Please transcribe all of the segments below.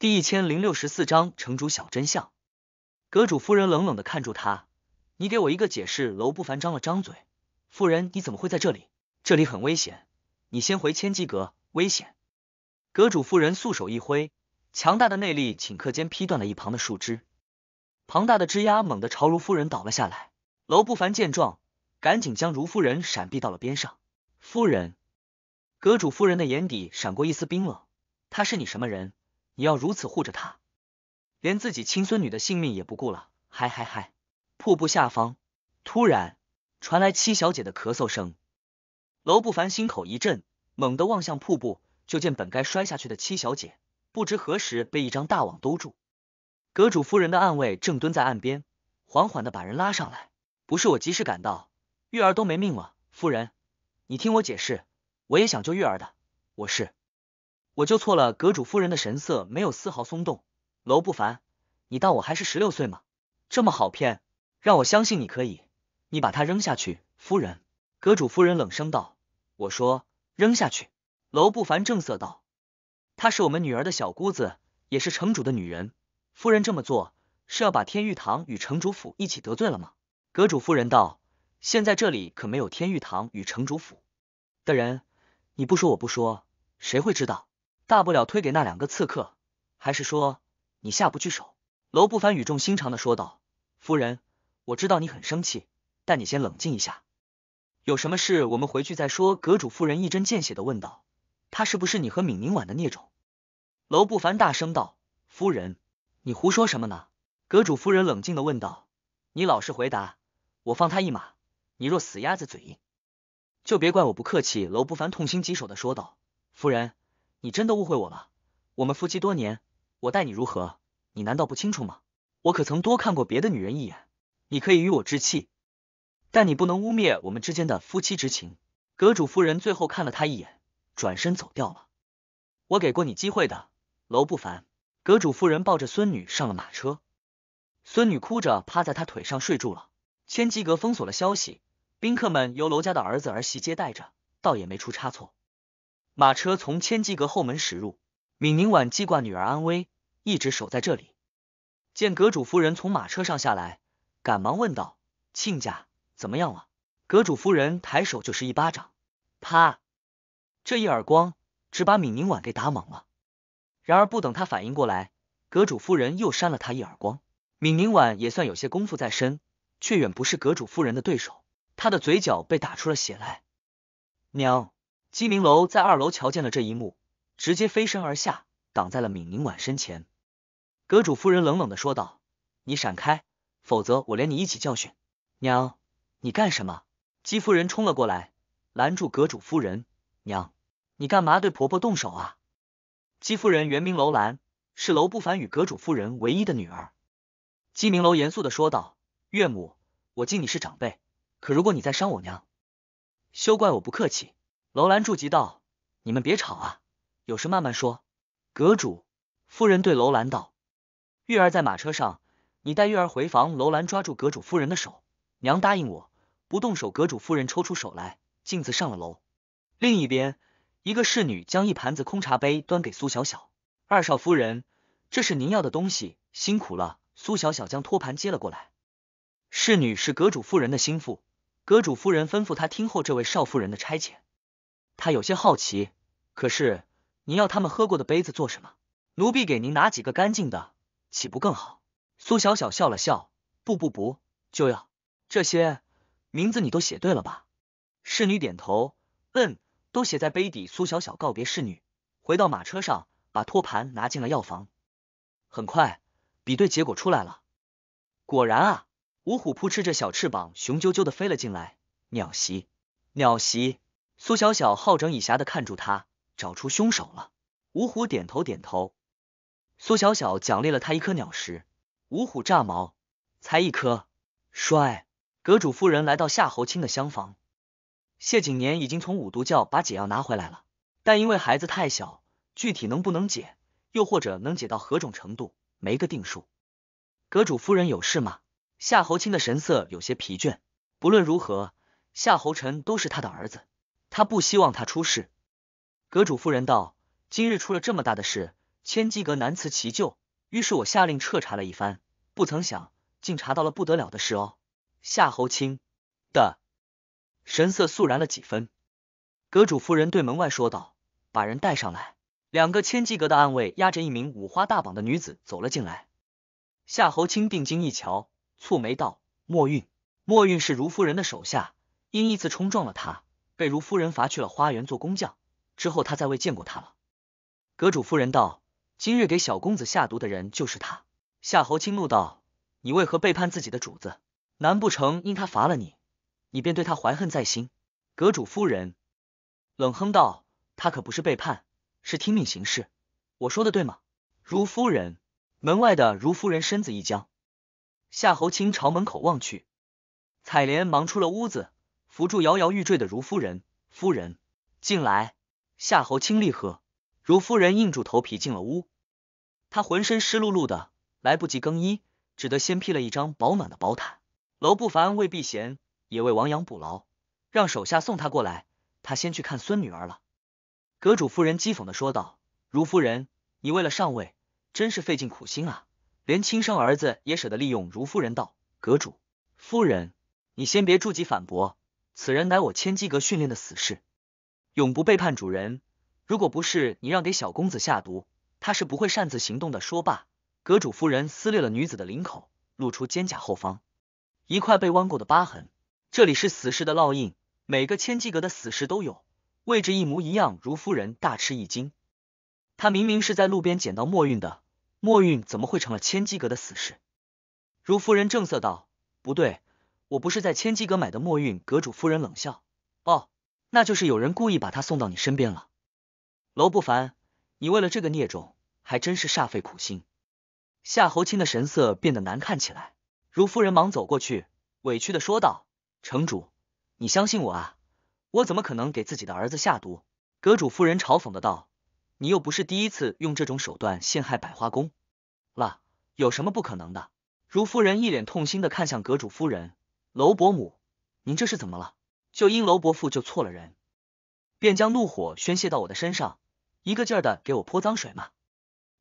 第一千零六十四章城主小真相。阁主夫人冷冷的看住他，你给我一个解释。楼不凡张了张嘴，夫人你怎么会在这里？这里很危险，你先回千机阁，危险。阁主夫人素手一挥，强大的内力顷刻间劈断了一旁的树枝，庞大的枝丫猛地朝如夫人倒了下来。楼不凡见状，赶紧将如夫人闪避到了边上。夫人，阁主夫人的眼底闪过一丝冰冷，他是你什么人？你要如此护着她，连自己亲孙女的性命也不顾了，嗨嗨嗨！瀑布下方突然传来七小姐的咳嗽声，楼不凡心口一震，猛地望向瀑布，就见本该摔下去的七小姐，不知何时被一张大网兜住。阁主夫人的暗卫正蹲在岸边，缓缓的把人拉上来。不是我及时赶到，玉儿都没命了。夫人，你听我解释，我也想救玉儿的，我是。我就错了，阁主夫人的神色没有丝毫松动。楼不凡，你当我还是十六岁吗？这么好骗，让我相信你可以？你把她扔下去！夫人，阁主夫人冷声道：“我说扔下去。”楼不凡正色道：“她是我们女儿的小姑子，也是城主的女人。夫人这么做，是要把天玉堂与城主府一起得罪了吗？”阁主夫人道：“现在这里可没有天玉堂与城主府的人，你不说我不说，谁会知道？”大不了推给那两个刺客，还是说你下不去手？楼不凡语重心长的说道：“夫人，我知道你很生气，但你先冷静一下，有什么事我们回去再说。”阁主夫人一针见血的问道：“他是不是你和敏宁婉的孽种？”楼不凡大声道：“夫人，你胡说什么呢？”阁主夫人冷静的问道：“你老实回答，我放他一马。你若死鸭子嘴硬，就别怪我不客气。”楼不凡痛心疾首的说道：“夫人。”你真的误会我了，我们夫妻多年，我待你如何，你难道不清楚吗？我可曾多看过别的女人一眼？你可以与我置气，但你不能污蔑我们之间的夫妻之情。阁主夫人最后看了他一眼，转身走掉了。我给过你机会的，楼不凡。阁主夫人抱着孙女上了马车，孙女哭着趴在他腿上睡住了。千机阁封锁了消息，宾客们由楼家的儿子儿媳接待着，倒也没出差错。马车从千机阁后门驶入，闵宁婉记挂女儿安危，一直守在这里。见阁主夫人从马车上下来，赶忙问道：“亲家怎么样了？”阁主夫人抬手就是一巴掌，啪！这一耳光，只把闵宁婉给打懵了。然而不等他反应过来，阁主夫人又扇了他一耳光。闵宁婉也算有些功夫在身，却远不是阁主夫人的对手，他的嘴角被打出了血来。娘。鸡鸣楼在二楼瞧见了这一幕，直接飞身而下，挡在了闵宁婉身前。阁主夫人冷冷的说道：“你闪开，否则我连你一起教训。”娘，你干什么？姬夫人冲了过来，拦住阁主夫人：“娘，你干嘛对婆婆动手啊？”姬夫人原名楼兰，是楼不凡与阁主夫人唯一的女儿。姬明楼严肃的说道：“岳母，我敬你是长辈，可如果你再伤我娘，休怪我不客气。”楼兰驻急道：“你们别吵啊，有事慢慢说。”阁主夫人对楼兰道：“玉儿在马车上，你带玉儿回房。”楼兰抓住阁主夫人的手：“娘答应我，不动手。”阁主夫人抽出手来，径自上了楼。另一边，一个侍女将一盘子空茶杯端给苏小小二少夫人：“这是您要的东西，辛苦了。”苏小小将托盘接了过来。侍女是阁主夫人的心腹，阁主夫人吩咐她听候这位少夫人的差遣。他有些好奇，可是您要他们喝过的杯子做什么？奴婢给您拿几个干净的，岂不更好？苏小小笑了笑，不不不，就要这些。名字你都写对了吧？侍女点头，嗯，都写在杯底。苏小小告别侍女，回到马车上，把托盘拿进了药房。很快，比对结果出来了，果然啊！五虎扑哧着小翅膀，雄赳赳的飞了进来，鸟袭，鸟袭。苏小小好整以暇的看住他，找出凶手了。五虎点头点头，苏小小奖励了他一颗鸟石。五虎炸毛，才一颗，帅。阁主夫人来到夏侯卿的厢房，谢景年已经从五毒教把解药拿回来了，但因为孩子太小，具体能不能解，又或者能解到何种程度，没个定数。阁主夫人有事吗？夏侯卿的神色有些疲倦，不论如何，夏侯辰都是他的儿子。他不希望他出事。阁主夫人道：“今日出了这么大的事，千机阁难辞其咎。于是，我下令彻查了一番，不曾想，竟查到了不得了的事。”哦，夏侯卿的神色肃然了几分。阁主夫人对门外说道：“把人带上来。”两个千机阁的暗卫押着一名五花大绑的女子走了进来。夏侯卿定睛一瞧，蹙眉道：“墨韵，墨韵是如夫人的手下，因一次冲撞了她。”被如夫人罚去了花园做工匠，之后他再未见过他了。阁主夫人道：“今日给小公子下毒的人就是他。”夏侯卿怒道：“你为何背叛自己的主子？难不成因他罚了你，你便对他怀恨在心？”阁主夫人冷哼道：“他可不是背叛，是听命行事。我说的对吗？”如夫人门外的如夫人身子一僵，夏侯卿朝门口望去，采莲忙出了屋子。扶住摇摇欲坠的如夫人，夫人进来。夏侯清立喝，如夫人硬住头皮进了屋。她浑身湿漉漉的，来不及更衣，只得先披了一张保暖的薄毯。娄不凡为避嫌，也为亡羊补牢，让手下送他过来。他先去看孙女儿了。阁主夫人讥讽的说道：“如夫人，你为了上位，真是费尽苦心啊，连亲生儿子也舍得利用。”如夫人道：“阁主夫人，你先别着急反驳。”此人乃我千机阁训练的死士，永不背叛主人。如果不是你让给小公子下毒，他是不会擅自行动的。说罢，阁主夫人撕裂了女子的领口，露出肩胛后方一块被弯过的疤痕，这里是死士的烙印，每个千机阁的死士都有，位置一模一样。如夫人大吃一惊，他明明是在路边捡到墨韵的，墨韵怎么会成了千机阁的死士？如夫人正色道：“不对。”我不是在千机阁买的墨韵阁主夫人冷笑，哦，那就是有人故意把他送到你身边了。楼不凡，你为了这个孽种还真是煞费苦心。夏侯卿的神色变得难看起来，如夫人忙走过去，委屈的说道：“城主，你相信我啊，我怎么可能给自己的儿子下毒？”阁主夫人嘲讽的道：“你又不是第一次用这种手段陷害百花宫了，有什么不可能的？”如夫人一脸痛心的看向阁主夫人。楼伯母，您这是怎么了？就因楼伯父救错了人，便将怒火宣泄到我的身上，一个劲儿的给我泼脏水吗？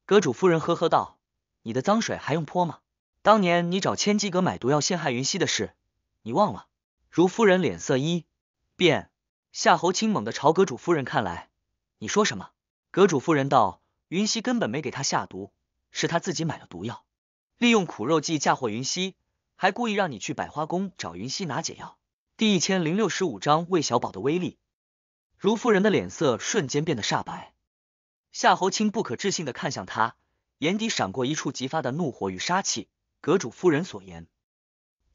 阁主夫人呵呵道：“你的脏水还用泼吗？当年你找千机阁买毒药陷害云溪的事，你忘了？”如夫人脸色一变，夏侯清猛地朝阁主夫人看来：“你说什么？”阁主夫人道：“云溪根本没给他下毒，是他自己买了毒药，利用苦肉计嫁祸云溪。”还故意让你去百花宫找云溪拿解药。第一千零六十五章魏小宝的威力。如夫人的脸色瞬间变得煞白，夏侯卿不可置信的看向他，眼底闪过一触即发的怒火与杀气。阁主夫人所言，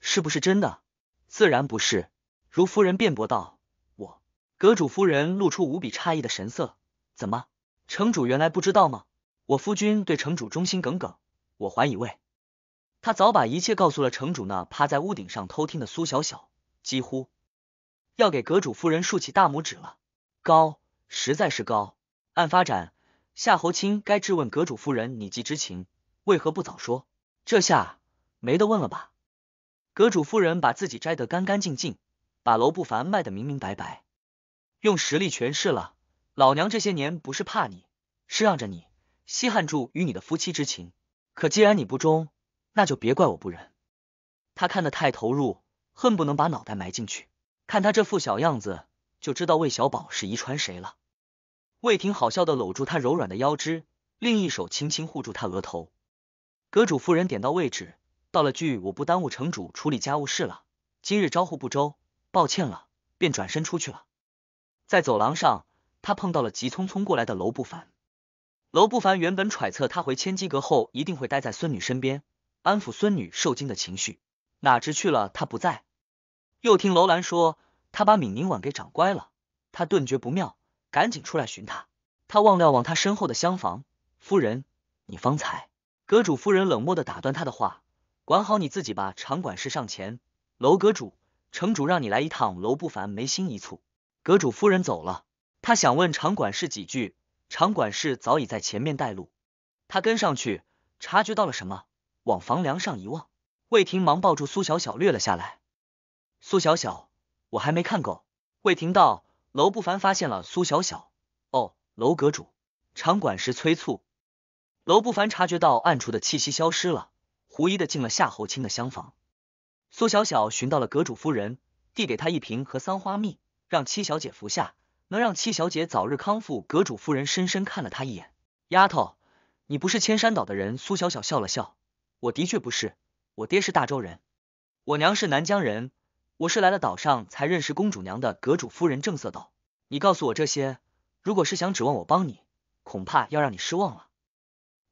是不是真的？自然不是。如夫人辩驳道。我阁主夫人露出无比诧异的神色。怎么，城主原来不知道吗？我夫君对城主忠心耿耿，我还以为。他早把一切告诉了城主，那趴在屋顶上偷听的苏小小，几乎要给阁主夫人竖起大拇指了。高，实在是高。按发展，夏侯卿该质问阁主夫人：“你既知情，为何不早说？”这下没得问了吧？阁主夫人把自己摘得干干净净，把楼不凡卖得明明白白，用实力诠释了：老娘这些年不是怕你，是让着你，稀罕住与你的夫妻之情。可既然你不忠，那就别怪我不仁。他看得太投入，恨不能把脑袋埋进去。看他这副小样子，就知道魏小宝是遗传谁了。魏婷好笑的搂住他柔软的腰肢，另一手轻轻护住他额头。阁主夫人点到位置，道了句我不耽误城主处理家务事了，今日招呼不周，抱歉了，便转身出去了。在走廊上，他碰到了急匆匆过来的楼不凡。楼不凡原本揣测他回千机阁后一定会待在孙女身边。安抚孙女受惊的情绪，哪知去了他不在，又听楼兰说他把敏宁婉给长乖了，他顿觉不妙，赶紧出来寻他。他望了望他身后的厢房，夫人，你方才阁主夫人冷漠的打断他的话，管好你自己吧。长管事上前，楼阁主，城主让你来一趟。楼不凡眉心一蹙，阁主夫人走了，他想问长管事几句，长管事早已在前面带路，他跟上去，察觉到了什么。往房梁上一望，魏婷忙抱住苏小小，掠了下来。苏小小，我还没看够。魏婷道。楼不凡发现了苏小小，哦，楼阁主，场馆时催促。楼不凡察觉到暗处的气息消失了，狐疑的进了夏侯卿的厢房。苏小小寻到了阁主夫人，递给她一瓶和桑花蜜，让七小姐服下，能让七小姐早日康复。阁主夫人深深看了她一眼，丫头，你不是千山岛的人。苏小小笑了笑。我的确不是，我爹是大周人，我娘是南疆人，我是来了岛上才认识公主娘的。阁主夫人正色道：“你告诉我这些，如果是想指望我帮你，恐怕要让你失望了。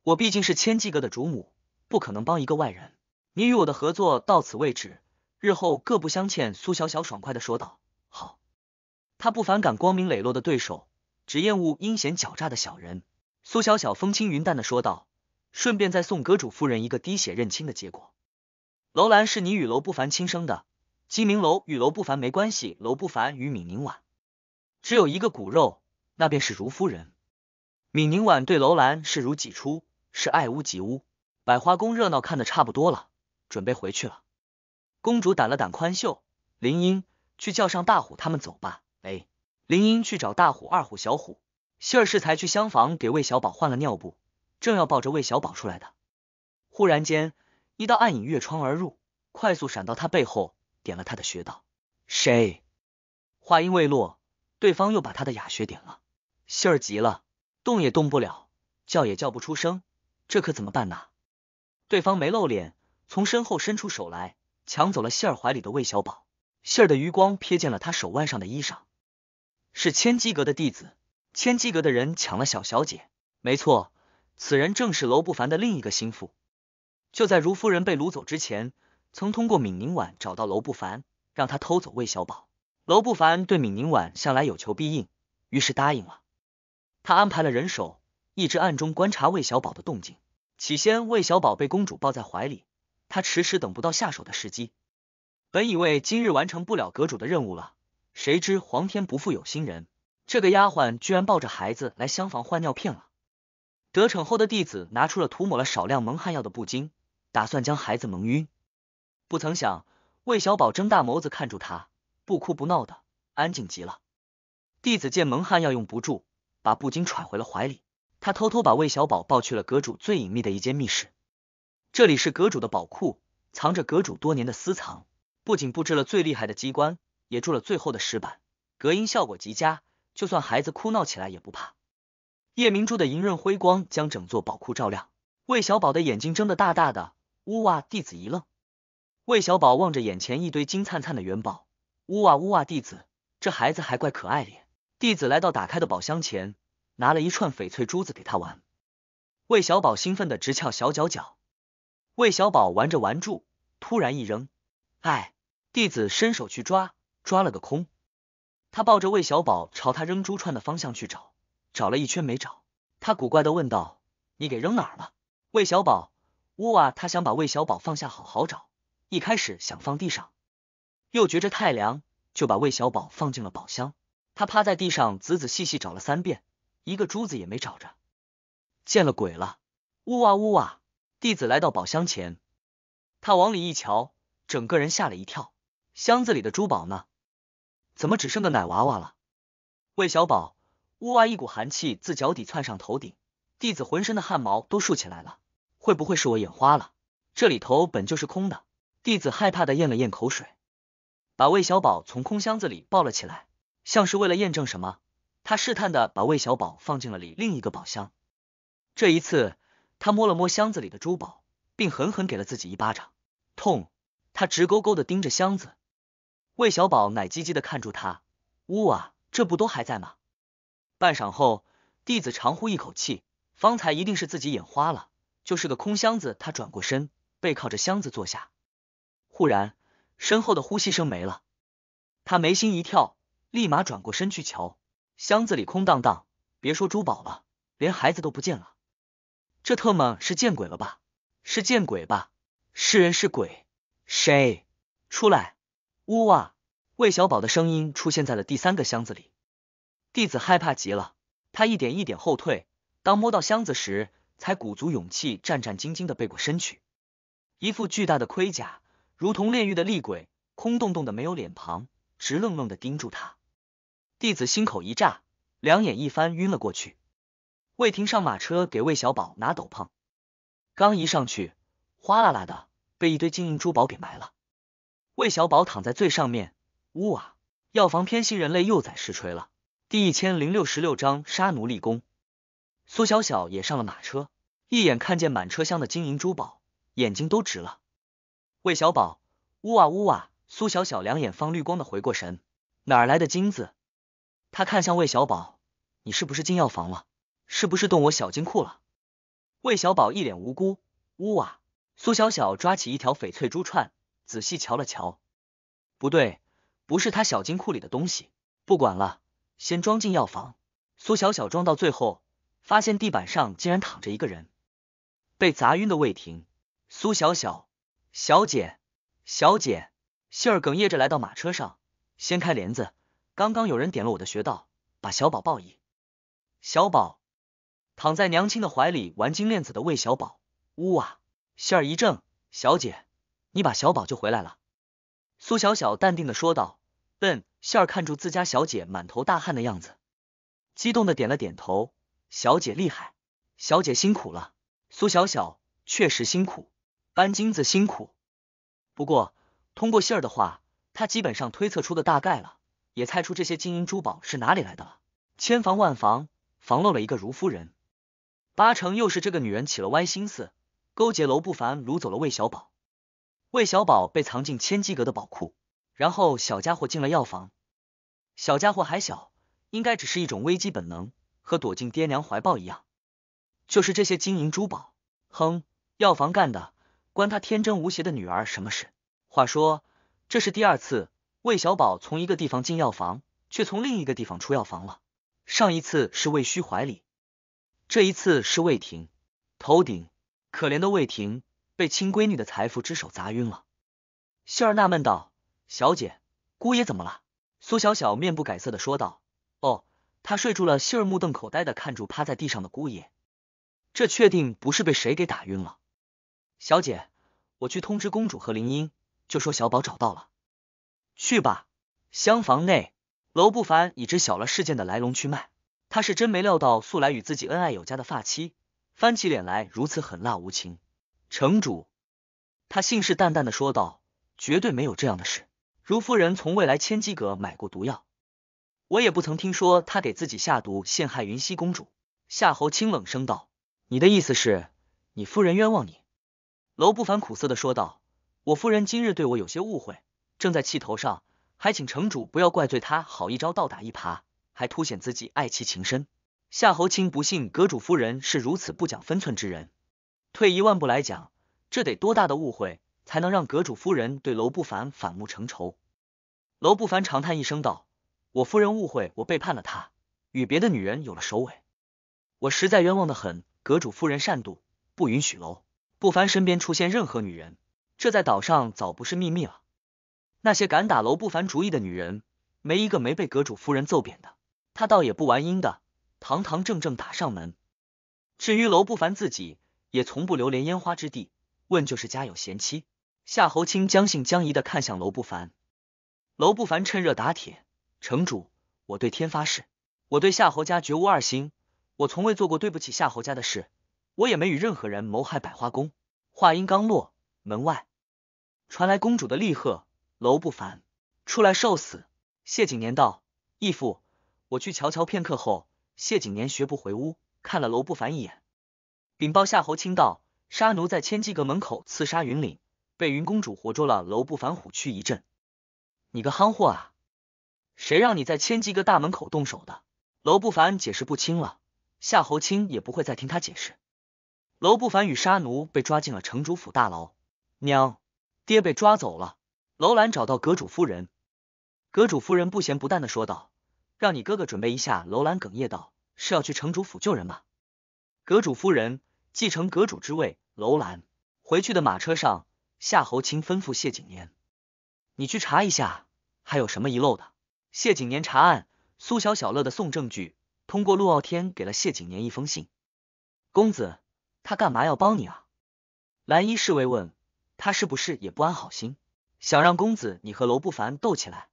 我毕竟是千机阁的主母，不可能帮一个外人。你与我的合作到此为止，日后各不相欠。”苏小小爽快的说道：“好。”他不反感光明磊落的对手，只厌恶阴险狡诈的小人。苏小小风轻云淡的说道。顺便再送阁主夫人一个滴血认亲的结果。楼兰是你与楼不凡亲生的，金明楼与楼不凡没关系，楼不凡与闵宁婉只有一个骨肉，那便是如夫人。闵宁婉对楼兰视如己出，是爱屋及乌。百花宫热闹看得差不多了，准备回去了。公主掸了掸宽袖，林英去叫上大虎他们走吧。哎，林英去找大虎、二虎、小虎。杏儿是才去厢房给魏小宝换了尿布。正要抱着魏小宝出来的，忽然间，一道暗影越窗而入，快速闪到他背后，点了他的穴道。谁？话音未落，对方又把他的哑穴点了。杏儿急了，动也动不了，叫也叫不出声，这可怎么办呢？对方没露脸，从身后伸出手来，抢走了杏儿怀里的魏小宝。杏儿的余光瞥见了他手腕上的衣裳，是千机阁的弟子。千机阁的人抢了小小姐，没错。此人正是楼不凡的另一个心腹。就在如夫人被掳走之前，曾通过闵宁婉找到楼不凡，让他偷走魏小宝。楼不凡对闵宁婉向来有求必应，于是答应了。他安排了人手，一直暗中观察魏小宝的动静。起先，魏小宝被公主抱在怀里，他迟迟等不到下手的时机。本以为今日完成不了阁主的任务了，谁知皇天不负有心人，这个丫鬟居然抱着孩子来厢房换尿片了。得逞后的弟子拿出了涂抹了少量蒙汗药的布巾，打算将孩子蒙晕。不曾想，魏小宝睁大眸子看住他，不哭不闹的，安静极了。弟子见蒙汗药用不住，把布巾揣回了怀里。他偷偷把魏小宝抱去了阁主最隐秘的一间密室，这里是阁主的宝库，藏着阁主多年的私藏。不仅布置了最厉害的机关，也筑了最后的石板，隔音效果极佳，就算孩子哭闹起来也不怕。夜明珠的莹润辉光将整座宝库照亮。魏小宝的眼睛睁得大大的，呜哇！弟子一愣。魏小宝望着眼前一堆金灿灿的元宝，呜哇呜哇！弟子，这孩子还怪可爱哩。弟子来到打开的宝箱前，拿了一串翡翠珠子给他玩。魏小宝兴奋的直翘小脚脚。魏小宝玩着玩住，突然一扔，哎！弟子伸手去抓，抓了个空。他抱着魏小宝朝他扔珠串的方向去找。找了一圈没找，他古怪的问道：“你给扔哪儿了？”魏小宝，呜哇！他想把魏小宝放下好好找，一开始想放地上，又觉着太凉，就把魏小宝放进了宝箱。他趴在地上仔仔细细找了三遍，一个珠子也没找着，见了鬼了！呜哇呜哇！弟子来到宝箱前，他往里一瞧，整个人吓了一跳，箱子里的珠宝呢？怎么只剩个奶娃娃了？魏小宝。屋外一股寒气自脚底窜上头顶，弟子浑身的汗毛都竖起来了。会不会是我眼花了？这里头本就是空的。弟子害怕的咽了咽口水，把魏小宝从空箱子里抱了起来，像是为了验证什么。他试探的把魏小宝放进了里另一个宝箱。这一次，他摸了摸箱子里的珠宝，并狠狠给了自己一巴掌，痛。他直勾勾的盯着箱子，魏小宝奶唧唧的看住他，呜啊，这不都还在吗？半晌后，弟子长呼一口气，方才一定是自己眼花了，就是个空箱子。他转过身，背靠着箱子坐下。忽然，身后的呼吸声没了，他眉心一跳，立马转过身去瞧，箱子里空荡荡，别说珠宝了，连孩子都不见了。这特么是见鬼了吧？是见鬼吧？是人是鬼？谁出来？呜哇！魏小宝的声音出现在了第三个箱子里。弟子害怕极了，他一点一点后退。当摸到箱子时，才鼓足勇气，战战兢兢的背过身去。一副巨大的盔甲，如同炼狱的厉鬼，空洞洞的没有脸庞，直愣愣的盯住他。弟子心口一炸，两眼一翻，晕了过去。魏婷上马车给魏小宝拿斗篷，刚一上去，哗啦啦的被一堆金银珠宝给埋了。魏小宝躺在最上面，呜啊！药房偏心人类幼崽，实锤了。第一千零六十六章杀奴立功。苏小小也上了马车，一眼看见满车厢的金银珠宝，眼睛都直了。魏小宝，呜哇呜哇！苏小小两眼放绿光的回过神，哪儿来的金子？他看向魏小宝，你是不是进药房了？是不是动我小金库了？魏小宝一脸无辜，呜哇！苏小小抓起一条翡翠珠串，仔细瞧了瞧，不对，不是他小金库里的东西。不管了。先装进药房，苏小小装到最后，发现地板上竟然躺着一个人，被砸晕的魏婷。苏小小小姐，小姐，杏儿哽咽着来到马车上，掀开帘子，刚刚有人点了我的穴道，把小宝抱一。小宝躺在娘亲的怀里玩金链子的魏小宝，呜啊！杏儿一怔，小姐，你把小宝救回来了。苏小小淡定的说道。笨杏儿看住自家小姐满头大汗的样子，激动的点了点头。小姐厉害，小姐辛苦了。苏小小确实辛苦，搬金子辛苦。不过通过杏儿的话，他基本上推测出的大概了，也猜出这些金银珠宝是哪里来的了。千防万防，防漏了一个如夫人，八成又是这个女人起了歪心思，勾结楼不凡，掳走了魏小宝。魏小宝被藏进千机阁的宝库。然后小家伙进了药房，小家伙还小，应该只是一种危机本能，和躲进爹娘怀抱一样。就是这些金银珠宝，哼，药房干的，关他天真无邪的女儿什么事？话说，这是第二次魏小宝从一个地方进药房，却从另一个地方出药房了。上一次是魏虚怀里，这一次是魏婷头顶。可怜的魏婷被亲闺女的财富之手砸晕了。杏儿纳闷道。小姐，姑爷怎么了？苏小小面不改色的说道：“哦，他睡住了。”杏儿目瞪口呆的看住趴在地上的姑爷，这确定不是被谁给打晕了？小姐，我去通知公主和林英，就说小宝找到了。去吧。厢房内，楼不凡已知晓了事件的来龙去脉，他是真没料到素来与自己恩爱有加的发妻，翻起脸来如此狠辣无情。城主，他信誓旦旦的说道：“绝对没有这样的事。”卢夫人从未来千机阁买过毒药，我也不曾听说她给自己下毒陷害云汐公主。夏侯清冷声道：“你的意思是，你夫人冤枉你？”楼不凡苦涩的说道：“我夫人今日对我有些误会，正在气头上，还请城主不要怪罪她，好一招倒打一耙，还凸显自己爱妻情深。”夏侯清不信阁主夫人是如此不讲分寸之人，退一万步来讲，这得多大的误会才能让阁主夫人对楼不凡反目成仇？楼不凡长叹一声道：“我夫人误会我背叛了她，与别的女人有了首尾，我实在冤枉的很。阁主夫人善妒，不允许楼不凡身边出现任何女人，这在岛上早不是秘密了。那些敢打楼不凡主意的女人，没一个没被阁主夫人揍扁的。她倒也不玩阴的，堂堂正正打上门。至于楼不凡自己，也从不流连烟花之地。问就是家有贤妻。”夏侯卿将信将疑的看向楼不凡。楼不凡趁热打铁，城主，我对天发誓，我对夏侯家绝无二心，我从未做过对不起夏侯家的事，我也没与任何人谋害百花宫。话音刚落，门外传来公主的厉喝：“楼不凡，出来受死！”谢景年道：“义父，我去瞧瞧。”片刻后，谢景年学不回屋，看了楼不凡一眼，禀报夏侯卿道：“杀奴在千机阁门口刺杀云岭，被云公主活捉了。”楼不凡虎躯一震。你个憨货啊！谁让你在千机阁大门口动手的？楼不凡解释不清了，夏侯卿也不会再听他解释。楼不凡与沙奴被抓进了城主府大牢，娘爹被抓走了。楼兰找到阁主夫人，阁主夫人不咸不淡的说道：“让你哥哥准备一下。”楼兰哽咽道：“是要去城主府救人吗？”阁主夫人继承阁主之位。楼兰回去的马车上，夏侯卿吩咐谢景年。你去查一下，还有什么遗漏的？谢景年查案，苏小小乐的送证据，通过陆傲天给了谢景年一封信。公子，他干嘛要帮你啊？蓝衣侍卫问，他是不是也不安好心，想让公子你和楼不凡斗起来？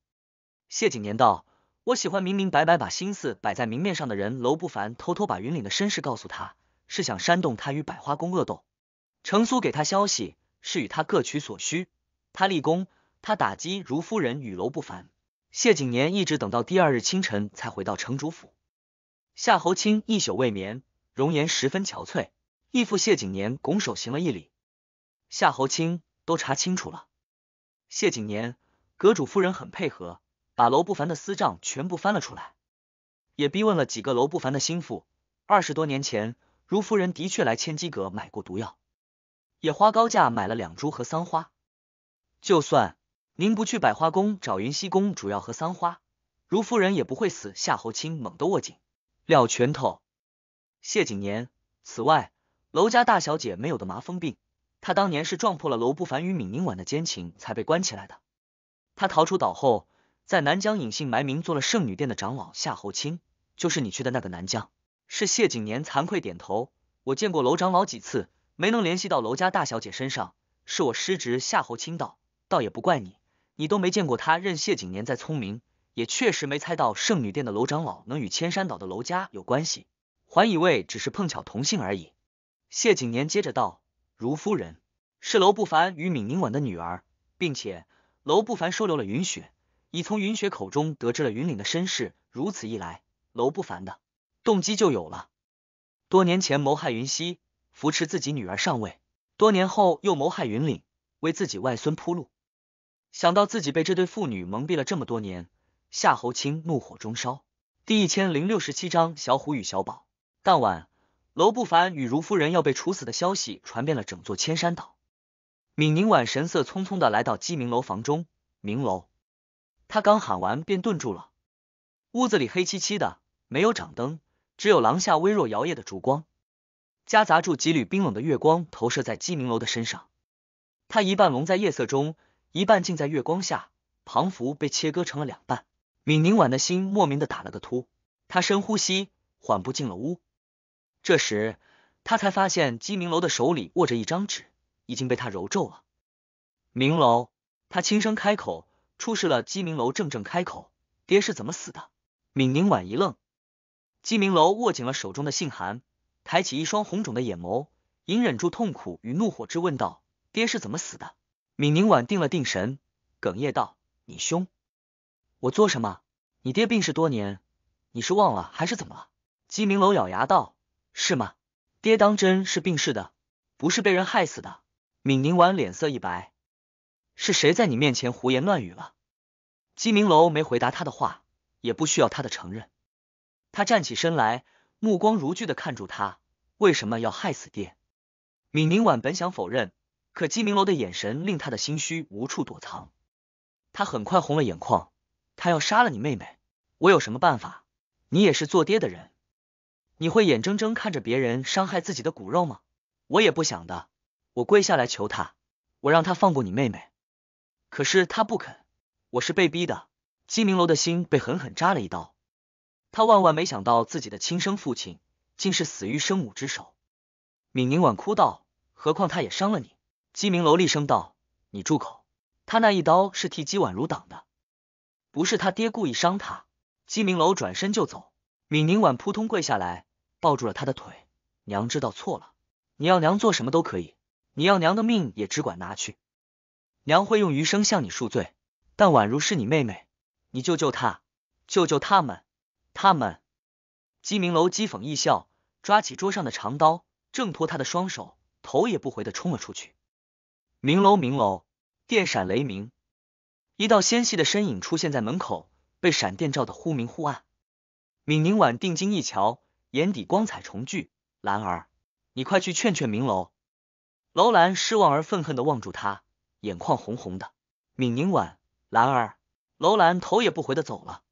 谢景年道：我喜欢明明白白把心思摆在明面上的人。楼不凡偷偷把云岭的身世告诉他，是想煽动他与百花宫恶斗。程苏给他消息，是与他各取所需，他立功。他打击如夫人与楼不凡。谢景年一直等到第二日清晨才回到城主府。夏侯卿一宿未眠，容颜十分憔悴。义父谢景年拱手行了一礼。夏侯卿都查清楚了。谢景年阁主夫人很配合，把楼不凡的私账全部翻了出来，也逼问了几个楼不凡的心腹。二十多年前，如夫人的确来千机阁买过毒药，也花高价买了两株和桑花。就算。您不去百花宫找云溪宫主要和桑花如夫人也不会死。夏侯卿猛地握紧撂拳头。谢景年，此外，楼家大小姐没有的麻风病，她当年是撞破了楼不凡与闵宁婉的奸情才被关起来的。她逃出岛后，在南疆隐姓埋名做了圣女殿的长老。夏侯卿，就是你去的那个南疆。是谢景年，惭愧，点头。我见过楼长老几次，没能联系到楼家大小姐身上，是我失职。夏侯卿道，倒也不怪你。你都没见过他，任谢景年再聪明，也确实没猜到圣女殿的楼长老能与千山岛的楼家有关系，还以为只是碰巧同姓而已。谢景年接着道：“如夫人是楼不凡与闵宁婉的女儿，并且楼不凡收留了云雪，已从云雪口中得知了云岭的身世。如此一来，楼不凡的动机就有了：多年前谋害云溪，扶持自己女儿上位；多年后又谋害云岭，为自己外孙铺路。”想到自己被这对妇女蒙蔽了这么多年，夏侯卿怒火中烧。第一千零六十七章小虎与小宝。当晚，楼不凡与如夫人要被处死的消息传遍了整座千山岛。闵宁婉神色匆匆的来到鸡鸣楼房中。鸣楼，他刚喊完便顿住了。屋子里黑漆漆的，没有掌灯，只有廊下微弱摇曳的烛光，夹杂住几缕冰冷的月光投射在鸡鸣楼的身上。他一半笼在夜色中。一半浸在月光下，庞福被切割成了两半。闵宁婉的心莫名的打了个突，他深呼吸，缓步进了屋。这时，他才发现姬明楼的手里握着一张纸，已经被他揉皱了。明楼，他轻声开口，出示了。姬明楼怔怔开口：“爹是怎么死的？”闵宁婉一愣，姬明楼握紧了手中的信函，抬起一双红肿的眼眸，隐忍住痛苦与怒火，质问道：“爹是怎么死的？”闵宁婉定了定神，哽咽道：“你凶，我做什么？你爹病逝多年，你是忘了还是怎么了？”姬明楼咬牙道：“是吗？爹当真是病逝的，不是被人害死的。”闵宁婉脸色一白：“是谁在你面前胡言乱语了？”姬明楼没回答他的话，也不需要他的承认。他站起身来，目光如炬的看住他：“为什么要害死爹？”闵宁婉本想否认。可姬明楼的眼神令他的心虚无处躲藏，他很快红了眼眶。他要杀了你妹妹，我有什么办法？你也是做爹的人，你会眼睁睁看着别人伤害自己的骨肉吗？我也不想的，我跪下来求他，我让他放过你妹妹，可是他不肯。我是被逼的。姬明楼的心被狠狠扎了一刀，他万万没想到自己的亲生父亲竟是死于生母之手。闵宁婉哭道：“何况他也伤了你。”姬明楼厉声道：“你住口！他那一刀是替姬婉如挡的，不是他爹故意伤他。”姬明楼转身就走，闵宁婉扑通跪下来，抱住了他的腿：“娘知道错了，你要娘做什么都可以，你要娘的命也只管拿去，娘会用余生向你赎罪。但婉如是你妹妹，你救救她，救救他们，他们。”姬明楼讥讽一笑，抓起桌上的长刀，挣脱他的双手，头也不回的冲了出去。明楼，明楼，电闪雷鸣，一道纤细的身影出现在门口，被闪电照得忽明忽暗。闵宁婉定睛一瞧，眼底光彩重聚。兰儿，你快去劝劝明楼。楼兰失望而愤恨的望住他，眼眶红红的。闵宁婉，兰儿，楼兰头也不回的走了。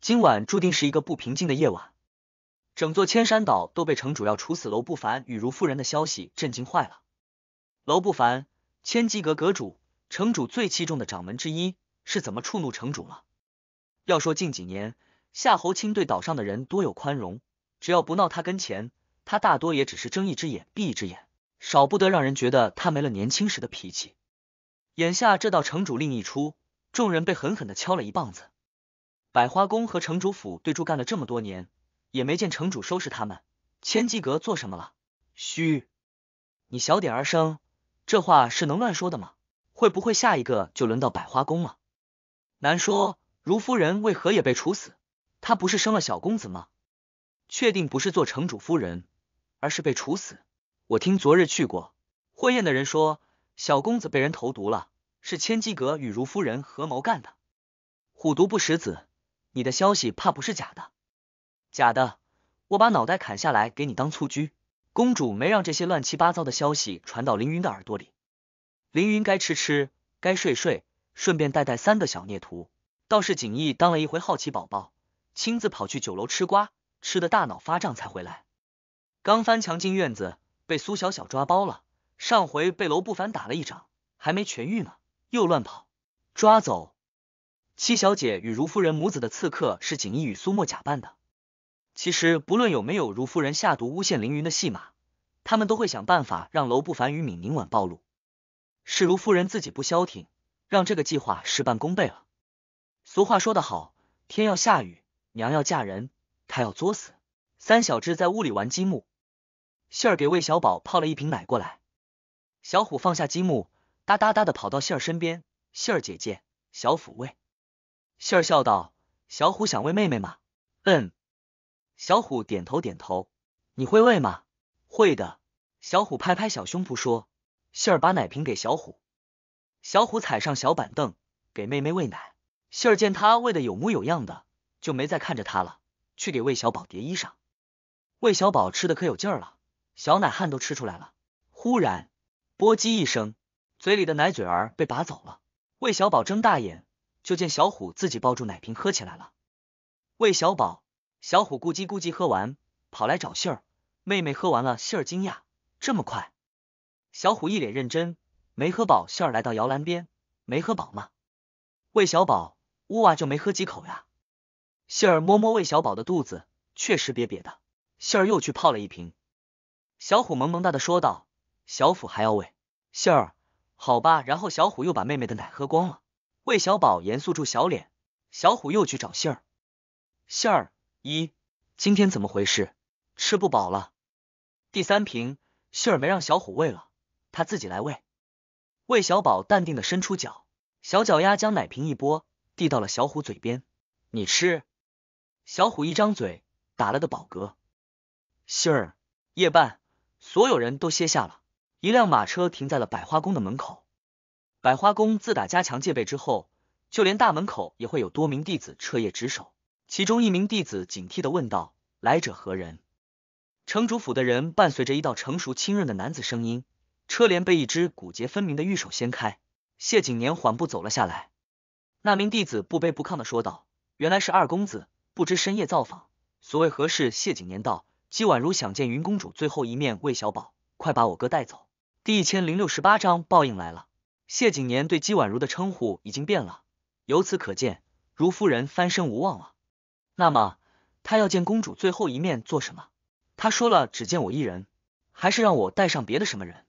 今晚注定是一个不平静的夜晚，整座千山岛都被城主要处死楼不凡与如夫人的消息震惊坏了。楼不凡。千机阁阁主、城主最器重的掌门之一，是怎么触怒城主了？要说近几年夏侯卿对岛上的人多有宽容，只要不闹他跟前，他大多也只是睁一只眼闭一只眼，少不得让人觉得他没了年轻时的脾气。眼下这道城主令一出，众人被狠狠的敲了一棒子。百花宫和城主府对住干了这么多年，也没见城主收拾他们，千机阁做什么了？嘘，你小点儿声。这话是能乱说的吗？会不会下一个就轮到百花宫了？难说，如夫人为何也被处死？她不是生了小公子吗？确定不是做城主夫人，而是被处死？我听昨日去过婚宴的人说，小公子被人投毒了，是千机阁与如夫人合谋干的。虎毒不食子，你的消息怕不是假的？假的，我把脑袋砍下来给你当蹴鞠。公主没让这些乱七八糟的消息传到凌云的耳朵里，凌云该吃吃，该睡睡，顺便带带三个小孽徒。倒是景逸当了一回好奇宝宝，亲自跑去酒楼吃瓜，吃的大脑发胀才回来。刚翻墙进院子，被苏小小抓包了。上回被娄不凡打了一掌，还没痊愈呢，又乱跑，抓走。七小姐与如夫人母子的刺客是景逸与苏墨假扮的。其实，不论有没有如夫人下毒诬陷凌云的戏码，他们都会想办法让楼不凡与闵宁婉暴露。是如夫人自己不消停，让这个计划事半功倍了。俗话说得好，天要下雨，娘要嫁人，他要作死。三小只在屋里玩积木，杏儿给魏小宝泡了一瓶奶过来。小虎放下积木，哒哒哒的跑到杏儿身边。杏儿姐姐，小虎喂。杏儿笑道：“小虎想喂妹妹吗？”嗯。小虎点头点头，你会喂吗？会的。小虎拍拍小胸脯说。杏儿把奶瓶给小虎，小虎踩上小板凳，给妹妹喂奶。杏儿见他喂的有模有样的，就没再看着他了，去给魏小宝叠衣裳。魏小宝吃的可有劲儿了，小奶汗都吃出来了。忽然，啵叽一声，嘴里的奶嘴儿被拔走了。魏小宝睁大眼，就见小虎自己抱住奶瓶喝起来了。魏小宝。小虎咕叽咕叽喝完，跑来找杏儿。妹妹喝完了，杏儿惊讶，这么快？小虎一脸认真，没喝饱。杏儿来到摇篮边，没喝饱吗？魏小宝，呜哇就没喝几口呀。杏儿摸摸魏小宝的肚子，确实瘪瘪的。杏儿又去泡了一瓶。小虎萌萌哒的说道：“小虎还要喂杏儿，好吧？”然后小虎又把妹妹的奶喝光了。魏小宝严肃住小脸，小虎又去找杏儿，杏儿。一，今天怎么回事？吃不饱了。第三瓶，杏儿没让小虎喂了，他自己来喂。喂小宝，淡定的伸出脚，小脚丫将奶瓶一拨，递到了小虎嘴边，你吃。小虎一张嘴，打了个饱嗝。杏儿，夜半，所有人都歇下了，一辆马车停在了百花宫的门口。百花宫自打加强戒备之后，就连大门口也会有多名弟子彻夜值守。其中一名弟子警惕的问道：“来者何人？”城主府的人伴随着一道成熟清润的男子声音，车帘被一只骨节分明的玉手掀开，谢景年缓步走了下来。那名弟子不卑不亢的说道：“原来是二公子，不知深夜造访，所谓何事？”谢景年道：“姬婉如想见云公主最后一面。”魏小宝，快把我哥带走！第一千零六十八章报应来了。谢景年对姬婉如的称呼已经变了，由此可见，如夫人翻身无望了。那么，他要见公主最后一面做什么？他说了，只见我一人，还是让我带上别的什么人？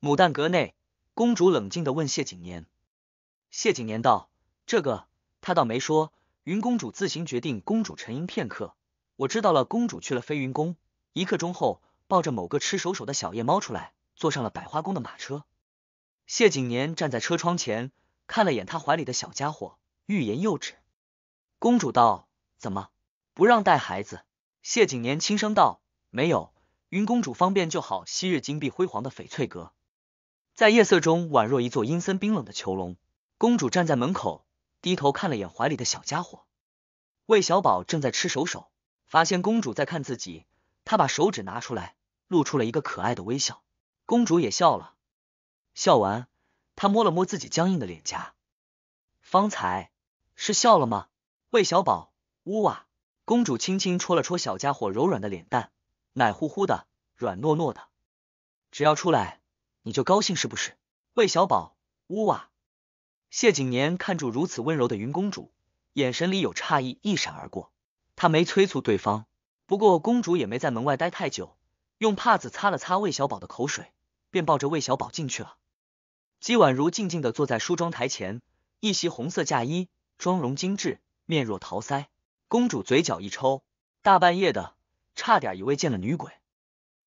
牡丹阁内，公主冷静的问谢景年。谢景年道：“这个他倒没说，云公主自行决定。”公主沉吟片刻，我知道了。公主去了飞云宫，一刻钟后，抱着某个吃手手的小夜猫出来，坐上了百花宫的马车。谢景年站在车窗前，看了眼他怀里的小家伙，欲言又止。公主道。怎么不让带孩子？谢景年轻声道：“没有，云公主方便就好。”昔日金碧辉煌的翡翠阁，在夜色中宛若一座阴森冰冷的囚笼。公主站在门口，低头看了眼怀里的小家伙，魏小宝正在吃手手，发现公主在看自己，他把手指拿出来，露出了一个可爱的微笑。公主也笑了，笑完，她摸了摸自己僵硬的脸颊，方才，是笑了吗？魏小宝。呜哇！公主轻轻戳了戳小家伙柔软的脸蛋，奶乎乎的，软糯糯的。只要出来，你就高兴是不是？魏小宝，呜哇！谢景年看住如此温柔的云公主，眼神里有诧异一闪而过。他没催促对方，不过公主也没在门外待太久，用帕子擦了擦魏小宝的口水，便抱着魏小宝进去了。姬婉如静静的坐在梳妆台前，一袭红色嫁衣，妆容精致，面若桃腮。公主嘴角一抽，大半夜的，差点以为见了女鬼。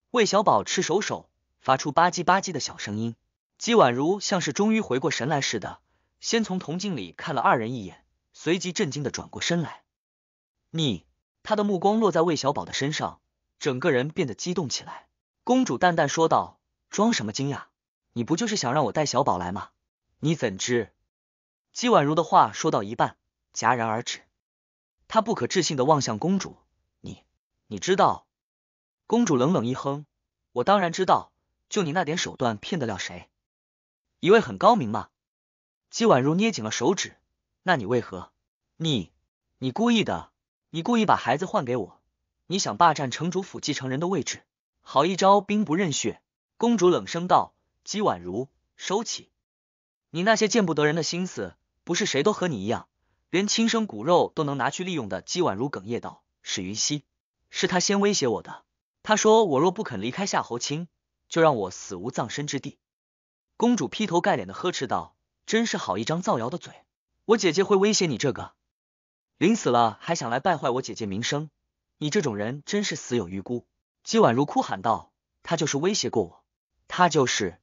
魏小宝吃手手，发出吧唧吧唧的小声音。姬宛如像是终于回过神来似的，先从铜镜里看了二人一眼，随即震惊的转过身来。你，她的目光落在魏小宝的身上，整个人变得激动起来。公主淡淡说道：“装什么惊讶？你不就是想让我带小宝来吗？你怎知？”姬宛如的话说到一半，戛然而止。他不可置信的望向公主，你，你知道？公主冷冷一哼，我当然知道，就你那点手段，骗得了谁？一位很高明嘛。姬宛如捏紧了手指，那你为何？你，你故意的？你故意把孩子换给我？你想霸占城主府继承人的位置？好一招兵不认血！公主冷声道，姬宛如，收起你那些见不得人的心思，不是谁都和你一样。连亲生骨肉都能拿去利用的姬婉如哽咽道：“史云溪，是他先威胁我的。他说我若不肯离开夏侯卿，就让我死无葬身之地。”公主劈头盖脸的呵斥道：“真是好一张造谣的嘴！我姐姐会威胁你这个临死了还想来败坏我姐姐名声？你这种人真是死有余辜！”姬婉如哭喊道：“他就是威胁过我，他就是……”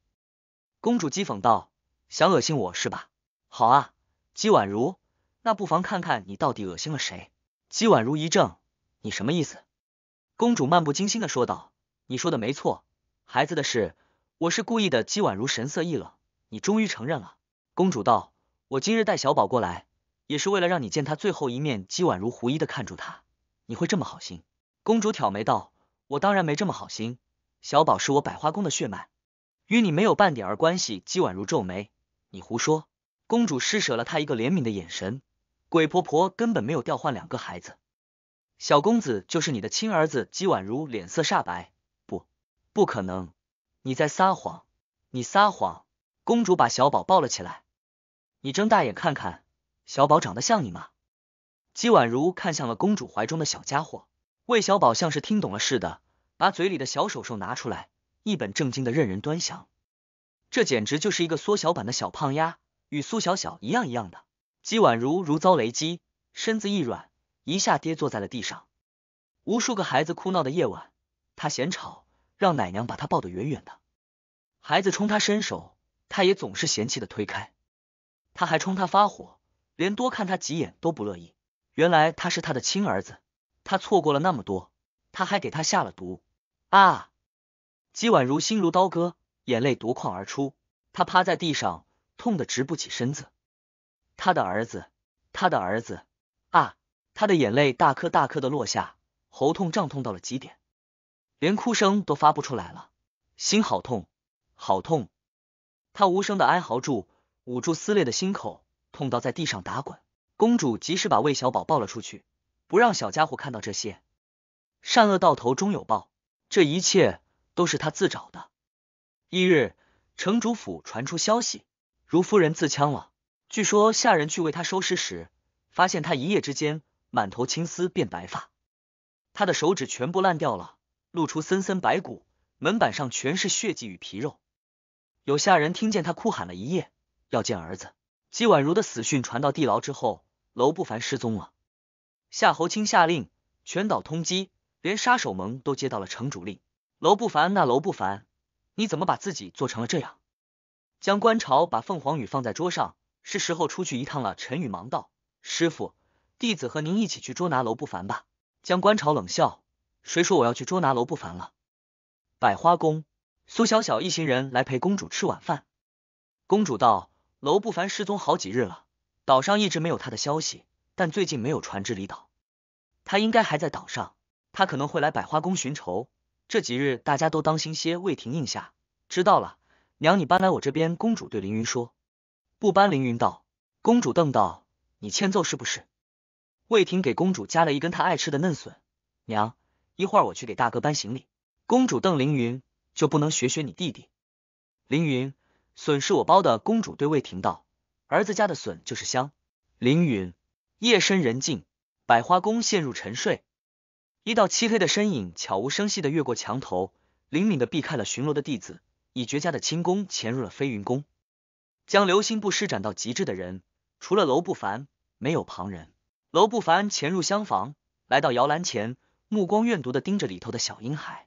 公主讥讽道：“想恶心我是吧？好啊，姬婉如。”那不妨看看你到底恶心了谁？姬婉如一怔，你什么意思？公主漫不经心的说道：“你说的没错，孩子的事，我是故意的。”姬婉如神色一冷，你终于承认了。公主道：“我今日带小宝过来，也是为了让你见他最后一面。”姬婉如狐疑的看住他，你会这么好心？公主挑眉道：“我当然没这么好心，小宝是我百花宫的血脉，与你没有半点儿关系。”姬婉如皱眉：“你胡说！”公主施舍了他一个怜悯的眼神。鬼婆婆根本没有调换两个孩子，小公子就是你的亲儿子。姬宛如脸色煞白，不，不可能，你在撒谎，你撒谎！公主把小宝抱了起来，你睁大眼看看，小宝长得像你吗？姬宛如看向了公主怀中的小家伙，魏小宝像是听懂了似的，把嘴里的小手手拿出来，一本正经的任人端详，这简直就是一个缩小版的小胖丫，与苏小小一样一样的。姬婉如如遭雷击，身子一软，一下跌坐在了地上。无数个孩子哭闹的夜晚，他嫌吵，让奶娘把他抱得远远的。孩子冲他伸手，他也总是嫌弃的推开。他还冲他发火，连多看他几眼都不乐意。原来他是他的亲儿子，他错过了那么多，他还给他下了毒啊！姬婉如心如刀割，眼泪夺眶而出，他趴在地上，痛得直不起身子。他的儿子，他的儿子啊！他的眼泪大颗大颗的落下，喉痛胀痛到了极点，连哭声都发不出来了，心好痛，好痛！他无声的哀嚎住，捂住撕裂的心口，痛到在地上打滚。公主及时把魏小宝抱了出去，不让小家伙看到这些。善恶到头终有报，这一切都是他自找的。一日，城主府传出消息，如夫人自戕了。据说下人去为他收尸时，发现他一夜之间满头青丝变白发，他的手指全部烂掉了，露出森森白骨，门板上全是血迹与皮肉。有下人听见他哭喊了一夜，要见儿子。姬婉如的死讯传到地牢之后，楼不凡失踪了。夏侯卿下令全岛通缉，连杀手盟都接到了城主令。楼不凡，那楼不凡，你怎么把自己做成了这样？将观潮把凤凰羽放在桌上。是时候出去一趟了。陈宇忙道：“师傅，弟子和您一起去捉拿楼不凡吧。”江观潮冷笑：“谁说我要去捉拿楼不凡了？”百花宫，苏小小一行人来陪公主吃晚饭。公主道：“楼不凡失踪好几日了，岛上一直没有他的消息，但最近没有船只离岛，他应该还在岛上。他可能会来百花宫寻仇，这几日大家都当心些。”未停应下：“知道了，娘，你搬来我这边。”公主对凌云说。不搬凌云道，公主瞪道：“你欠揍是不是？”魏婷给公主夹了一根她爱吃的嫩笋。娘，一会儿我去给大哥搬行李。公主瞪凌云，就不能学学你弟弟？凌云，笋是我包的。公主对魏婷道：“儿子家的笋就是香。”凌云。夜深人静，百花宫陷入沉睡，一道漆黑的身影悄无声息的越过墙头，灵敏的避开了巡逻的弟子，以绝佳的轻功潜入了飞云宫。将流星步施展到极致的人，除了楼不凡，没有旁人。楼不凡潜入厢房，来到摇篮前，目光怨毒的盯着里头的小婴孩。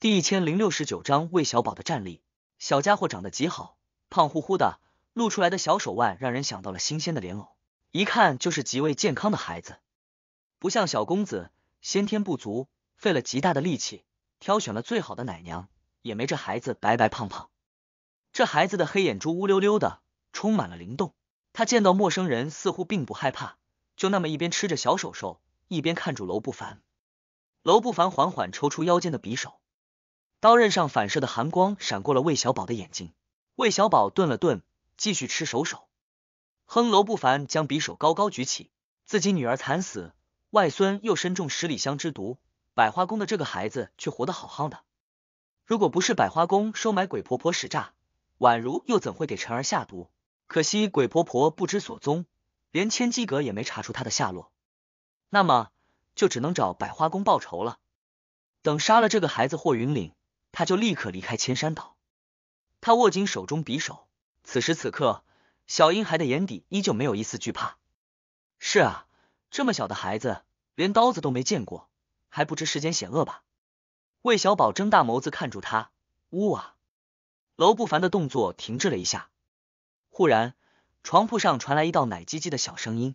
第一千零六十九章魏小宝的战力。小家伙长得极好，胖乎乎的，露出来的小手腕让人想到了新鲜的莲藕，一看就是极为健康的孩子。不像小公子，先天不足，费了极大的力气，挑选了最好的奶娘，也没这孩子白白胖胖。这孩子的黑眼珠乌溜溜的，充满了灵动。他见到陌生人似乎并不害怕，就那么一边吃着小手手，一边看住楼不凡。楼不凡缓缓抽出腰间的匕首，刀刃上反射的寒光闪过了魏小宝的眼睛。魏小宝顿了顿，继续吃手手。哼，楼不凡将匕首高高举起。自己女儿惨死，外孙又身中十里香之毒，百花宫的这个孩子却活得好好的。如果不是百花宫收买鬼婆婆使诈。宛如又怎会给辰儿下毒？可惜鬼婆婆不知所踪，连千机阁也没查出她的下落。那么就只能找百花宫报仇了。等杀了这个孩子霍云岭，他就立刻离开千山岛。他握紧手中匕首，此时此刻，小婴孩的眼底依旧没有一丝惧怕。是啊，这么小的孩子，连刀子都没见过，还不知世间险恶吧？魏小宝睁大眸子看住他，呜啊！楼不凡的动作停滞了一下，忽然床铺上传来一道奶唧唧的小声音：“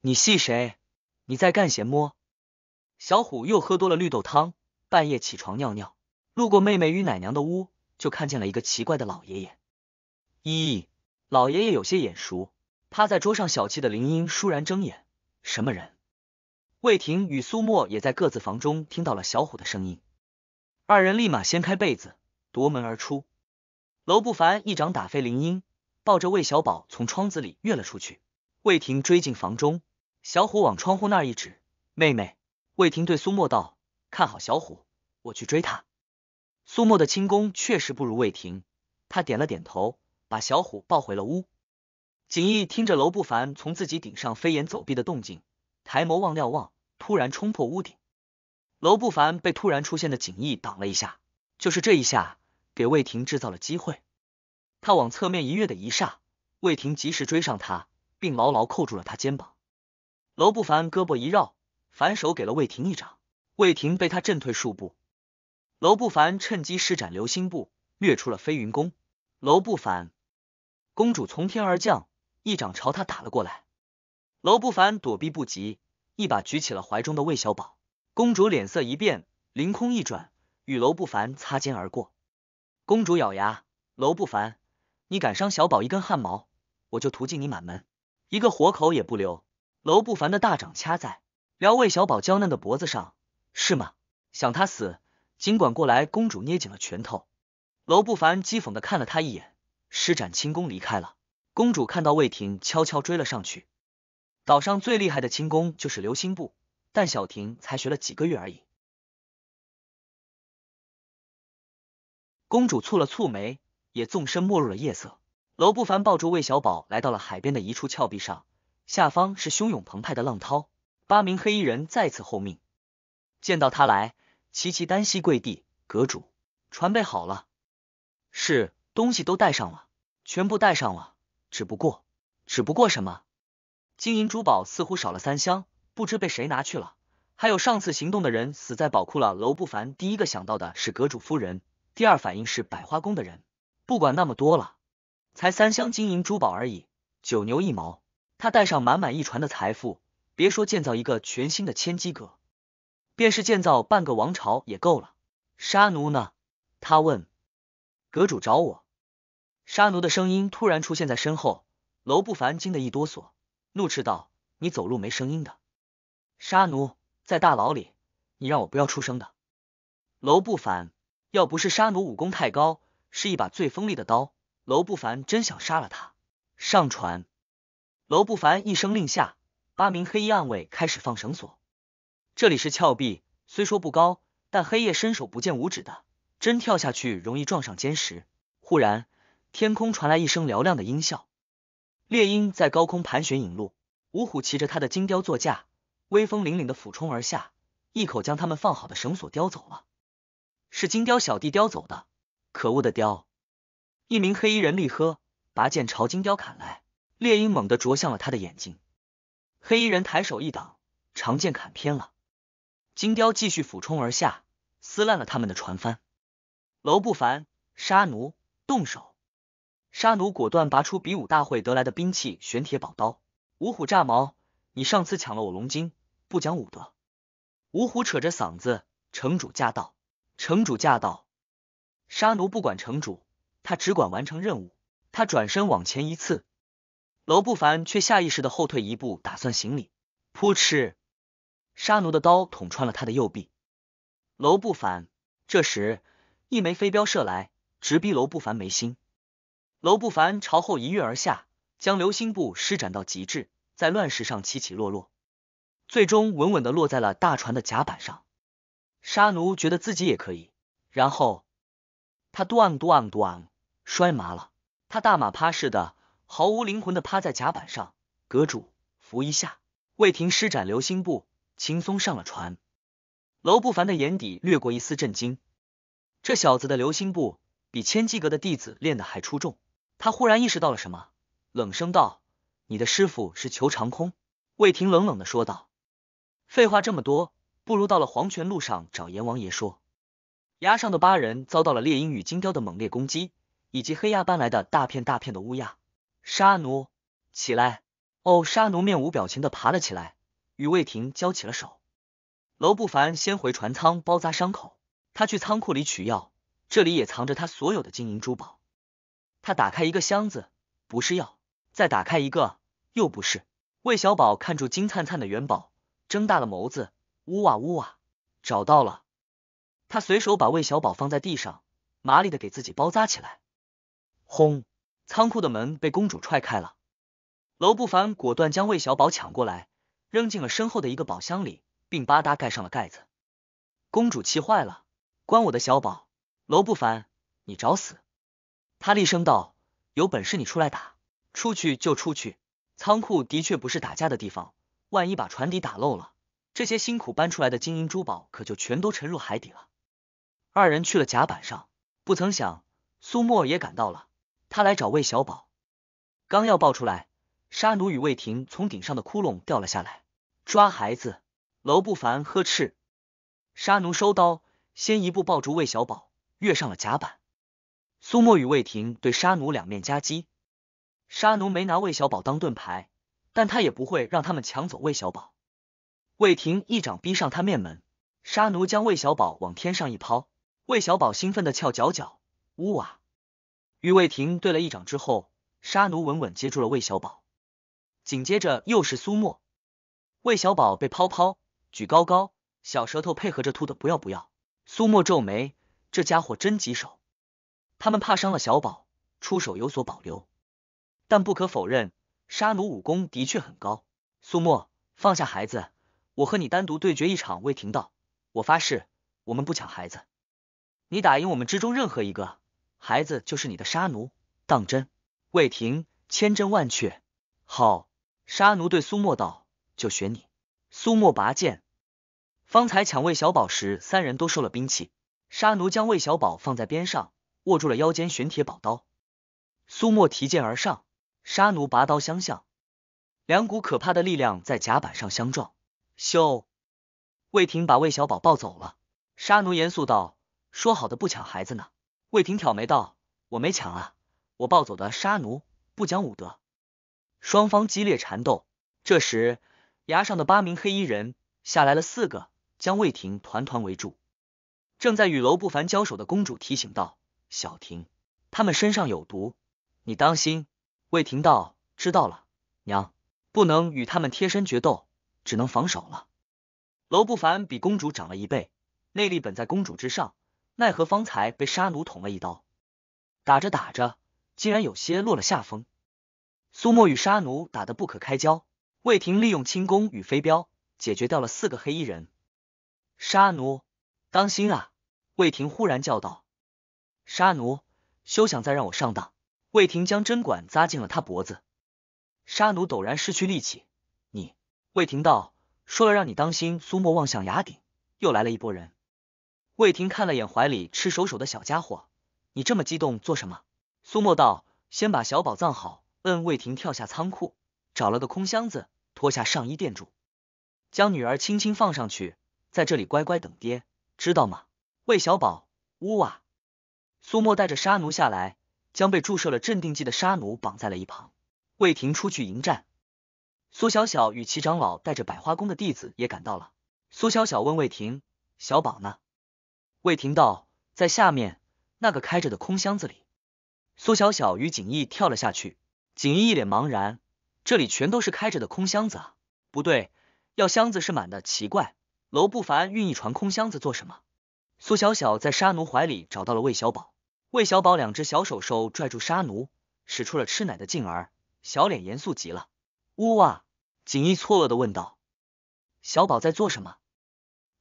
你戏谁？你在干什摸？”小虎又喝多了绿豆汤，半夜起床尿尿，路过妹妹与奶娘的屋，就看见了一个奇怪的老爷爷。咦，老爷爷有些眼熟。趴在桌上小憩的林英倏然睁眼：“什么人？”魏婷与苏沫也在各自房中听到了小虎的声音，二人立马掀开被子，夺门而出。楼不凡一掌打飞林英，抱着魏小宝从窗子里跃了出去。魏婷追进房中，小虎往窗户那儿一指，妹妹。魏婷对苏沫道：“看好小虎，我去追他。”苏沫的轻功确实不如魏婷，他点了点头，把小虎抱回了屋。景逸听着楼不凡从自己顶上飞檐走壁的动静，抬眸望瞭望，突然冲破屋顶。楼不凡被突然出现的景逸挡了一下，就是这一下。给魏婷制造了机会，他往侧面一跃的一刹，魏婷及时追上他，并牢牢扣住了他肩膀。楼不凡胳膊一绕，反手给了魏婷一掌，魏婷被他震退数步。楼不凡趁机施展流星步，掠出了飞云宫。楼不凡，公主从天而降，一掌朝他打了过来。楼不凡躲避不及，一把举起了怀中的魏小宝。公主脸色一变，凌空一转，与楼不凡擦肩而过。公主咬牙，楼不凡，你敢伤小宝一根汗毛，我就屠尽你满门，一个活口也不留。楼不凡的大掌掐在撩魏小宝娇嫩的脖子上，是吗？想他死，尽管过来。公主捏紧了拳头。楼不凡讥讽的看了他一眼，施展轻功离开了。公主看到魏婷悄悄追了上去。岛上最厉害的轻功就是流星步，但小婷才学了几个月而已。公主蹙了蹙眉，也纵身没入了夜色。楼不凡抱住魏小宝，来到了海边的一处峭壁上，下方是汹涌澎湃的浪涛。八名黑衣人再次候命，见到他来，齐齐单膝跪地。阁主，船备好了，是东西都带上了，全部带上了。只不过，只不过什么？金银珠宝似乎少了三箱，不知被谁拿去了。还有上次行动的人死在宝库了。楼不凡第一个想到的是阁主夫人。第二反应是百花宫的人，不管那么多了，才三箱金银珠宝而已，九牛一毛。他带上满满一船的财富，别说建造一个全新的千机阁，便是建造半个王朝也够了。沙奴呢？他问。阁主找我。沙奴的声音突然出现在身后，楼不凡惊得一哆嗦，怒斥道：“你走路没声音的，沙奴在大牢里，你让我不要出声的。”楼不凡。要不是沙奴武功太高，是一把最锋利的刀，楼不凡真想杀了他。上船，楼不凡一声令下，八名黑衣暗卫开始放绳索。这里是峭壁，虽说不高，但黑夜伸手不见五指的，真跳下去容易撞上坚石。忽然，天空传来一声嘹亮的音效，猎鹰在高空盘旋引路，五虎骑着他的金雕座驾，威风凛凛的俯冲而下，一口将他们放好的绳索叼走了。是金雕小弟叼走的，可恶的雕！一名黑衣人厉喝，拔剑朝金雕砍来，猎鹰猛地啄向了他的眼睛。黑衣人抬手一挡，长剑砍偏了。金雕继续俯冲而下，撕烂了他们的船帆。楼不凡，沙奴，动手！沙奴果断拔出比武大会得来的兵器玄铁宝刀。五虎炸毛，你上次抢了我龙筋，不讲武德！五虎扯着嗓子，城主驾到！城主驾到，沙奴不管城主，他只管完成任务。他转身往前一刺，楼不凡却下意识的后退一步，打算行礼。扑哧，沙奴的刀捅穿了他的右臂。楼不凡这时，一枚飞镖射来，直逼楼不凡眉心。楼不凡朝后一跃而下，将流星步施展到极致，在乱石上起起落落，最终稳稳的落在了大船的甲板上。沙奴觉得自己也可以，然后他 duang duang 摔麻了。他大马趴似的，毫无灵魂的趴在甲板上。阁主扶一下。魏婷施展流星步，轻松上了船。楼不凡的眼底掠过一丝震惊，这小子的流星步比千机阁的弟子练的还出众。他忽然意识到了什么，冷声道：“你的师傅是裘长空。”魏婷冷冷的说道：“废话这么多。”不如到了黄泉路上找阎王爷说，崖上的八人遭到了猎鹰与金雕的猛烈攻击，以及黑鸦搬来的大片大片的乌鸦。沙奴，起来！哦，沙奴面无表情的爬了起来，与魏婷交起了手。楼不凡先回船舱包扎伤口，他去仓库里取药，这里也藏着他所有的金银珠宝。他打开一个箱子，不是药；再打开一个，又不是。魏小宝看住金灿灿的元宝，睁大了眸子。呜哇呜哇，找到了！他随手把魏小宝放在地上，麻利的给自己包扎起来。轰！仓库的门被公主踹开了，楼不凡果断将魏小宝抢过来，扔进了身后的一个宝箱里，并吧嗒盖上了盖子。公主气坏了，关我的小宝！楼不凡，你找死！他厉声道：“有本事你出来打，出去就出去！仓库的确不是打架的地方，万一把船底打漏了。”这些辛苦搬出来的金银珠宝，可就全都沉入海底了。二人去了甲板上，不曾想苏沫也赶到了，他来找魏小宝。刚要抱出来，沙奴与魏婷从顶上的窟窿掉了下来，抓孩子。楼不凡呵斥沙奴收刀，先一步抱住魏小宝，跃上了甲板。苏沫与魏婷对沙奴两面夹击，沙奴没拿魏小宝当盾牌，但他也不会让他们抢走魏小宝。魏婷一掌逼上他面门，沙奴将魏小宝往天上一抛，魏小宝兴奋的翘脚脚，呜哇！与魏婷对了一掌之后，沙奴稳稳接住了魏小宝，紧接着又是苏沫，魏小宝被抛抛举高高，小舌头配合着吐的不要不要。苏沫皱眉，这家伙真棘手，他们怕伤了小宝，出手有所保留，但不可否认，沙奴武功的确很高。苏沫放下孩子。我和你单独对决一场，魏停道，我发誓，我们不抢孩子。你打赢我们之中任何一个，孩子就是你的杀奴。当真？魏廷，千真万确。好，杀奴对苏莫道，就选你。苏莫拔剑。方才抢魏小宝时，三人都收了兵器。杀奴将魏小宝放在边上，握住了腰间玄铁宝刀。苏莫提剑而上，杀奴拔刀相向，两股可怕的力量在甲板上相撞。羞，魏婷把魏小宝抱走了。沙奴严肃道：“说好的不抢孩子呢？”魏婷挑眉道：“我没抢啊，我抱走的。”沙奴不讲武德。双方激烈缠斗。这时，崖上的八名黑衣人下来了四个，将魏婷团团围住。正在与楼不凡交手的公主提醒道：“小婷，他们身上有毒，你当心。”魏婷道：“知道了，娘，不能与他们贴身决斗。”只能防守了。楼不凡比公主长了一倍，内力本在公主之上，奈何方才被沙奴捅了一刀，打着打着，竟然有些落了下风。苏莫与沙奴打得不可开交，魏婷利用轻功与飞镖解决掉了四个黑衣人。沙奴，当心啊！魏婷忽然叫道：“沙奴，休想再让我上当！”魏婷将针管扎进了他脖子，沙奴陡然失去力气。魏婷道：“说了让你当心。”苏沫望向崖顶，又来了一波人。魏婷看了眼怀里赤手手的小家伙，你这么激动做什么？苏沫道：“先把小宝藏好。”摁魏婷跳下仓库，找了个空箱子，脱下上衣垫住，将女儿轻轻放上去，在这里乖乖等爹，知道吗？魏小宝，呜啊！苏沫带着沙奴下来，将被注射了镇定剂的沙奴绑在了一旁。魏婷出去迎战。苏小小与齐长老带着百花宫的弟子也赶到了。苏小小问魏婷：“小宝呢？”魏婷道：“在下面那个开着的空箱子里。”苏小小与景逸跳了下去。景逸一脸茫然：“这里全都是开着的空箱子啊，不对，要箱子是满的，奇怪。楼不凡运一船空箱子做什么？”苏小小在沙奴怀里找到了魏小宝。魏小宝两只小手手拽住沙奴，使出了吃奶的劲儿，小脸严肃极了。呜哇！锦衣错愕的问道：“小宝在做什么？”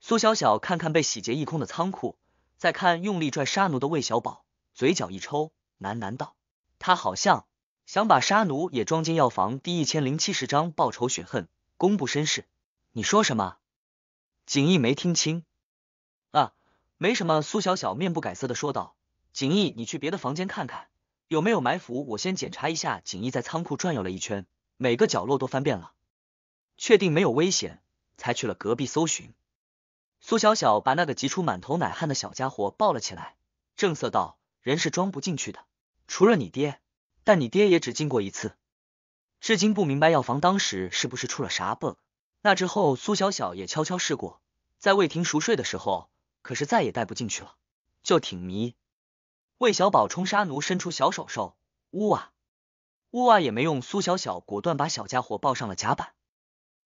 苏小小看看被洗劫一空的仓库，再看用力拽沙奴的魏小宝，嘴角一抽，喃喃道：“他好像想把沙奴也装进药房。”第一千零七十章报仇雪恨，公布身世。你说什么？锦逸没听清啊？没什么。苏小小面不改色的说道：“锦逸，你去别的房间看看有没有埋伏，我先检查一下。”锦逸在仓库转悠了一圈。每个角落都翻遍了，确定没有危险，才去了隔壁搜寻。苏小小把那个急出满头奶汗的小家伙抱了起来，正色道：“人是装不进去的，除了你爹，但你爹也只进过一次，至今不明白药房当时是不是出了啥 bug。那之后，苏小小也悄悄试过，在魏婷熟睡的时候，可是再也带不进去了，就挺迷。魏小宝冲沙奴伸出小手手，呜啊。”屋外也没用，苏小小果断把小家伙抱上了甲板。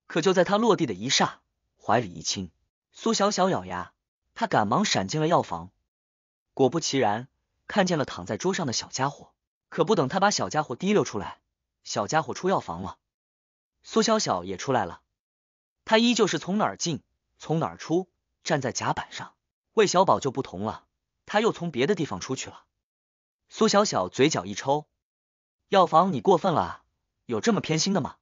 可就在他落地的一刹，怀里一轻，苏小小咬牙，他赶忙闪进了药房。果不其然，看见了躺在桌上的小家伙。可不等他把小家伙提溜出来，小家伙出药房了，苏小小也出来了。他依旧是从哪儿进，从哪儿出，站在甲板上。魏小宝就不同了，他又从别的地方出去了。苏小小嘴角一抽。药房，你过分了，有这么偏心的吗？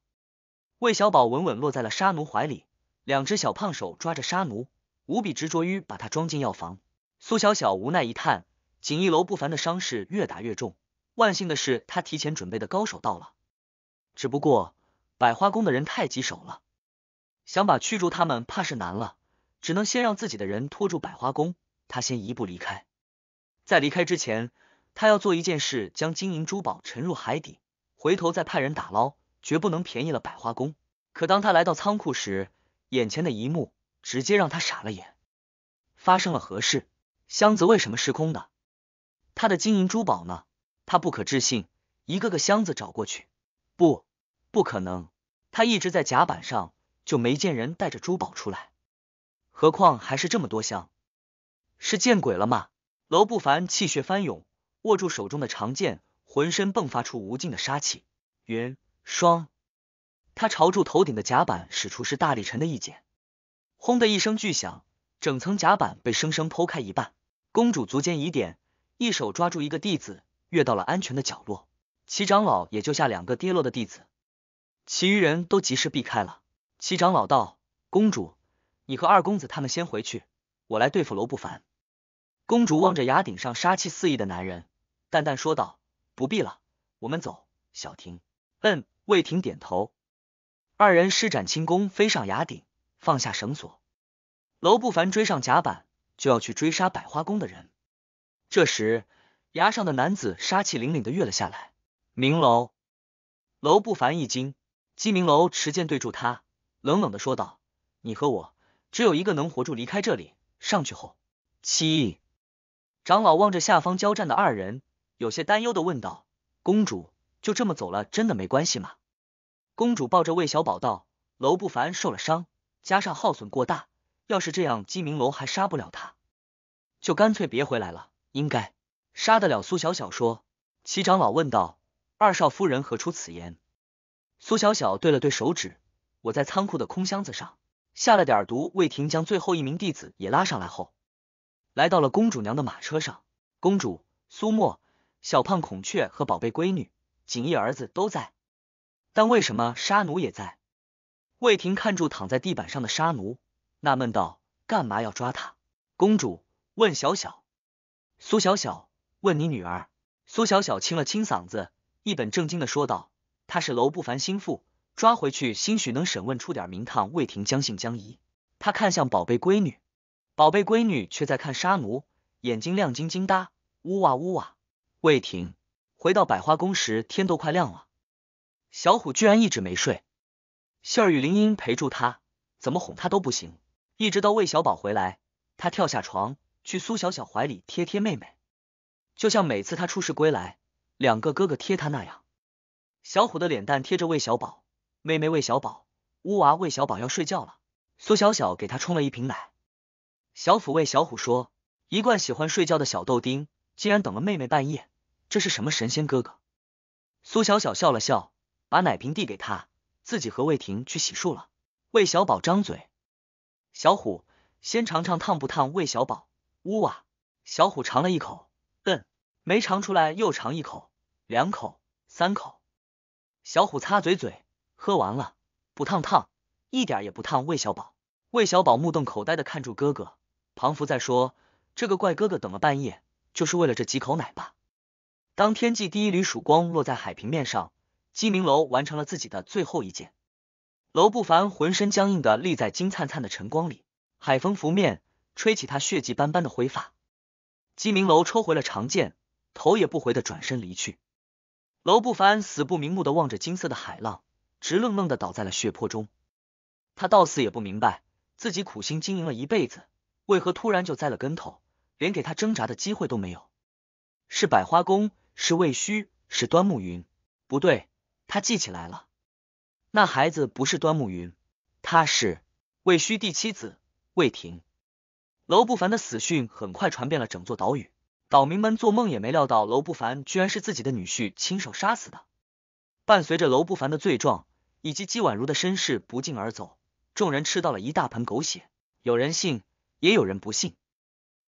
魏小宝稳稳落在了沙奴怀里，两只小胖手抓着沙奴，无比执着于把他装进药房。苏小小无奈一叹，锦衣楼不凡的伤势越打越重，万幸的是他提前准备的高手到了，只不过百花宫的人太棘手了，想把驱逐他们怕是难了，只能先让自己的人拖住百花宫，他先一步离开，在离开之前。他要做一件事，将金银珠宝沉入海底，回头再派人打捞，绝不能便宜了百花宫。可当他来到仓库时，眼前的一幕直接让他傻了眼。发生了何事？箱子为什么是空的？他的金银珠宝呢？他不可置信，一个个箱子找过去，不，不可能！他一直在甲板上，就没见人带着珠宝出来。何况还是这么多箱，是见鬼了吗？楼不凡气血翻涌。握住手中的长剑，浑身迸发出无尽的杀气。云霜，他朝住头顶的甲板使出是大力沉的一剑，轰的一声巨响，整层甲板被生生剖开一半。公主足尖一点，一手抓住一个弟子，跃到了安全的角落。齐长老也救下两个跌落的弟子，其余人都及时避开了。齐长老道：“公主，你和二公子他们先回去，我来对付罗不凡。”公主望着崖顶上杀气四溢的男人。淡淡说道：“不必了，我们走。”小婷，嗯，魏婷点头。二人施展轻功飞上崖顶，放下绳索。楼不凡追上甲板，就要去追杀百花宫的人。这时，崖上的男子杀气凛凛的跃了下来。明楼，楼不凡一惊，姬明楼持剑对住他，冷冷的说道：“你和我，只有一个能活住离开这里。上去后，七长老望着下方交战的二人。”有些担忧的问道：“公主就这么走了，真的没关系吗？”公主抱着魏小宝道：“楼不凡受了伤，加上耗损过大，要是这样，鸡明楼还杀不了他，就干脆别回来了。”“应该杀得了。”苏小小说。七长老问道：“二少夫人何出此言？”苏小小对了对手指：“我在仓库的空箱子上下了点毒。”魏婷将最后一名弟子也拉上来后，来到了公主娘的马车上。公主苏沫。小胖孔雀和宝贝闺女锦衣儿子都在，但为什么沙奴也在？魏婷看住躺在地板上的沙奴，纳闷道：“干嘛要抓他？”公主问小小，苏小小问你女儿，苏小小清了清嗓子，一本正经的说道：“他是楼不凡心腹，抓回去，兴许能审问出点名堂。”魏婷将信将疑，她看向宝贝闺女，宝贝闺女却在看沙奴，眼睛亮晶晶，哒，呜哇呜哇。魏婷回到百花宫时，天都快亮了。小虎居然一直没睡，杏儿与林英陪住他，怎么哄他都不行。一直到魏小宝回来，他跳下床，去苏小小怀里贴贴妹妹，就像每次他出事归来，两个哥哥贴他那样。小虎的脸蛋贴着魏小宝，妹妹魏小宝，乌娃魏小宝要睡觉了。苏小小给他冲了一瓶奶，小虎魏小虎说，一贯喜欢睡觉的小豆丁，竟然等了妹妹半夜。这是什么神仙哥哥？苏小小笑了笑，把奶瓶递给他，自己和魏婷去洗漱了。魏小宝张嘴，小虎先尝尝烫不烫？魏小宝，呜哇！小虎尝了一口，嗯，没尝出来，又尝一口，两口，三口。小虎擦嘴嘴，喝完了，不烫，烫，一点也不烫。魏小宝，魏小宝目瞪口呆的看住哥哥庞福，在说这个怪哥哥等了半夜，就是为了这几口奶吧。当天际第一缕曙光落在海平面上，鸡鸣楼完成了自己的最后一剑。楼不凡浑身僵硬的立在金灿灿的晨光里，海风拂面，吹起他血迹斑斑的灰发。鸡鸣楼抽回了长剑，头也不回的转身离去。楼不凡死不瞑目的望着金色的海浪，直愣愣的倒在了血泊中。他到死也不明白，自己苦心经营了一辈子，为何突然就栽了跟头，连给他挣扎的机会都没有。是百花宫。是魏虚，是端木云，不对，他记起来了，那孩子不是端木云，他是魏虚第七子魏霆。楼不凡的死讯很快传遍了整座岛屿，岛民们做梦也没料到楼不凡居然是自己的女婿亲手杀死的。伴随着楼不凡的罪状以及姬宛如的身世不胫而走，众人吃到了一大盆狗血，有人信，也有人不信。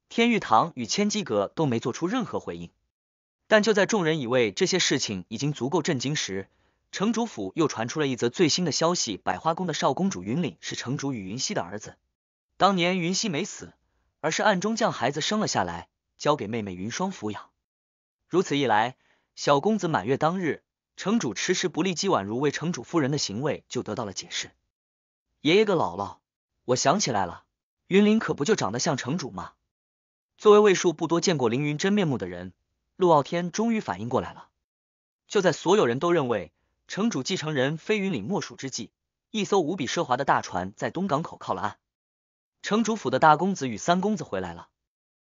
天玉堂与千机阁都没做出任何回应。但就在众人以为这些事情已经足够震惊时，城主府又传出了一则最新的消息：百花宫的少公主云岭是城主与云溪的儿子。当年云溪没死，而是暗中将孩子生了下来，交给妹妹云霜抚养。如此一来，小公子满月当日，城主迟迟不立姬婉如为城主夫人的行为就得到了解释。爷爷个姥姥，我想起来了，云岭可不就长得像城主吗？作为位数不多见过凌云真面目的人。陆傲天终于反应过来了。就在所有人都认为城主继承人非云岭莫属之际，一艘无比奢华的大船在东港口靠了岸，城主府的大公子与三公子回来了。